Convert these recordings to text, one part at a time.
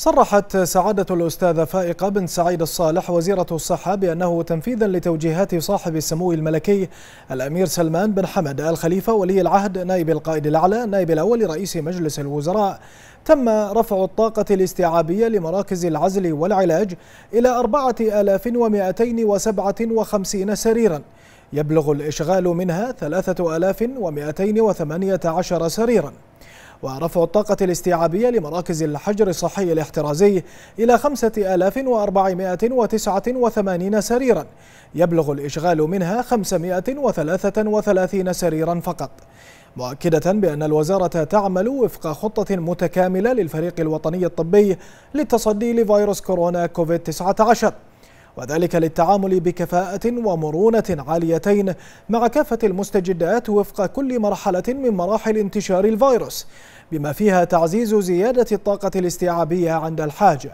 صرحت سعادة الأستاذة فائقة بن سعيد الصالح وزيرة الصحة بأنه تنفيذا لتوجيهات صاحب السمو الملكي الأمير سلمان بن حمد الخليفة ولي العهد نائب القائد الأعلى نائب الأول رئيس مجلس الوزراء تم رفع الطاقة الاستيعابية لمراكز العزل والعلاج إلى 4257 سريراً يبلغ الإشغال منها 3218 سريراً ورفع الطاقة الاستيعابية لمراكز الحجر الصحي الاحترازي إلى 5489 سريرا يبلغ الإشغال منها 533 سريرا فقط مؤكدة بأن الوزارة تعمل وفق خطة متكاملة للفريق الوطني الطبي للتصدي لفيروس كورونا كوفيد 19 وذلك للتعامل بكفاءة ومرونة عاليتين مع كافة المستجدات وفق كل مرحلة من مراحل انتشار الفيروس بما فيها تعزيز زيادة الطاقة الاستيعابية عند الحاجة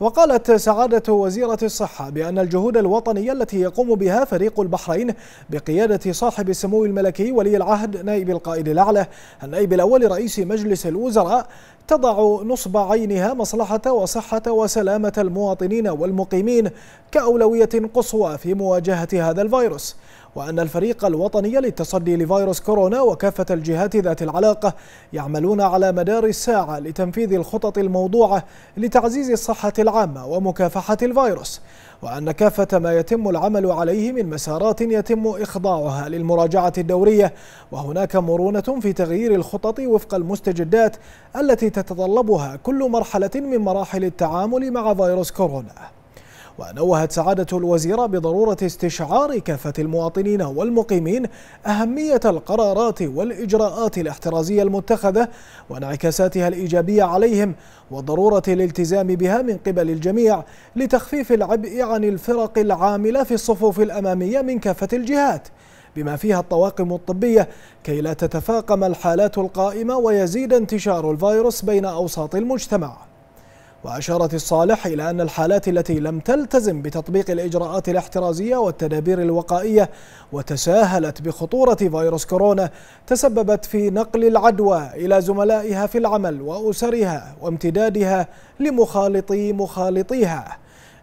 وقالت سعادة وزيرة الصحة بأن الجهود الوطنية التي يقوم بها فريق البحرين بقيادة صاحب السمو الملكي ولي العهد نائب القائد الأعلى النائب الأول رئيس مجلس الوزراء تضع نصب عينها مصلحة وصحة وسلامة المواطنين والمقيمين كأولوية قصوى في مواجهة هذا الفيروس وأن الفريق الوطني للتصدي لفيروس كورونا وكافة الجهات ذات العلاقة يعملون على مدار الساعة لتنفيذ الخطط الموضوعة لتعزيز الصحة العامة ومكافحة الفيروس وأن كافة ما يتم العمل عليه من مسارات يتم إخضاعها للمراجعة الدورية وهناك مرونة في تغيير الخطط وفق المستجدات التي تتطلبها كل مرحلة من مراحل التعامل مع فيروس كورونا ونوهت سعادة الوزيرة بضرورة استشعار كافة المواطنين والمقيمين أهمية القرارات والإجراءات الاحترازية المتخذة وانعكاساتها الإيجابية عليهم وضرورة الالتزام بها من قبل الجميع لتخفيف العبء عن الفرق العاملة في الصفوف الأمامية من كافة الجهات بما فيها الطواقم الطبية كي لا تتفاقم الحالات القائمة ويزيد انتشار الفيروس بين أوساط المجتمع وأشارت الصالح إلى أن الحالات التي لم تلتزم بتطبيق الإجراءات الاحترازية والتدابير الوقائية وتساهلت بخطورة فيروس كورونا تسببت في نقل العدوى إلى زملائها في العمل وأسرها وامتدادها لمخالطي مخالطيها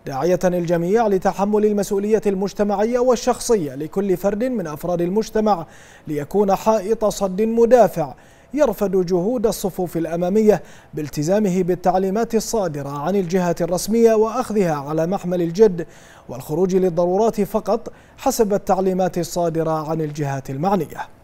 داعية الجميع لتحمل المسؤولية المجتمعية والشخصية لكل فرد من أفراد المجتمع ليكون حائط صد مدافع يرفد جهود الصفوف الأمامية بالتزامه بالتعليمات الصادرة عن الجهة الرسمية وأخذها على محمل الجد والخروج للضرورات فقط حسب التعليمات الصادرة عن الجهات المعنية